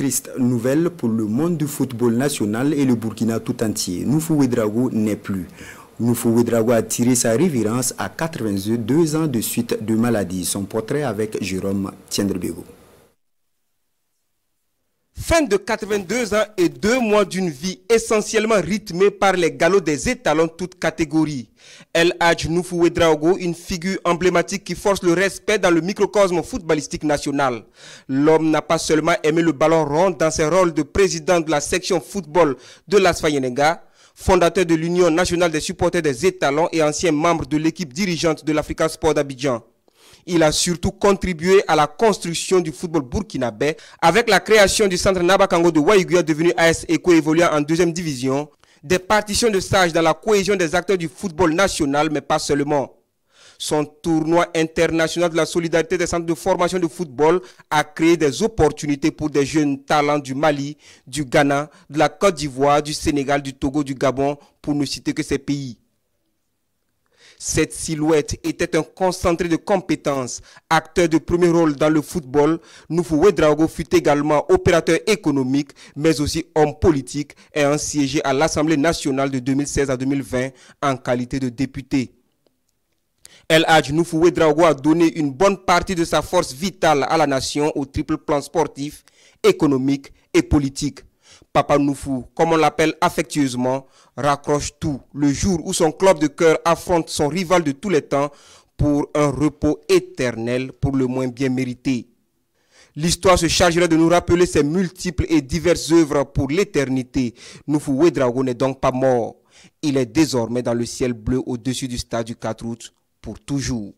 Triste nouvelle pour le monde du football national et le Burkina tout entier. Noufou Edrago n'est plus. Noufou Edrago a tiré sa révérence à 82 ans de suite de maladie. Son portrait avec Jérôme Tiendrebego fin de 82 ans et deux mois d'une vie essentiellement rythmée par les galops des étalons toutes catégories. El Hadj Noufoué Draogo, une figure emblématique qui force le respect dans le microcosme footballistique national. L'homme n'a pas seulement aimé le ballon rond dans ses rôles de président de la section football de l'Asfayenenga, fondateur de l'Union nationale des supporters des étalons et ancien membre de l'équipe dirigeante de l'Africa Sport d'Abidjan. Il a surtout contribué à la construction du football burkinabé avec la création du centre Nabakango de Waiguya devenu AS Eco évoluant en deuxième division, des partitions de stages dans la cohésion des acteurs du football national mais pas seulement. Son tournoi international de la solidarité des centres de formation de football a créé des opportunités pour des jeunes talents du Mali, du Ghana, de la Côte d'Ivoire, du Sénégal, du Togo, du Gabon, pour ne citer que ces pays. Cette silhouette était un concentré de compétences. Acteur de premier rôle dans le football, Noufou Drago fut également opérateur économique, mais aussi homme politique, ayant siégé à l'Assemblée nationale de 2016 à 2020 en qualité de député. El Hadj Noufou Drago a donné une bonne partie de sa force vitale à la nation au triple plan sportif, économique et politique. Papa Noufou, comme on l'appelle affectueusement, raccroche tout le jour où son club de cœur affronte son rival de tous les temps pour un repos éternel pour le moins bien mérité. L'histoire se chargera de nous rappeler ses multiples et diverses œuvres pour l'éternité. Noufou Ouedraogo n'est donc pas mort. Il est désormais dans le ciel bleu au-dessus du stade du 4 août pour toujours.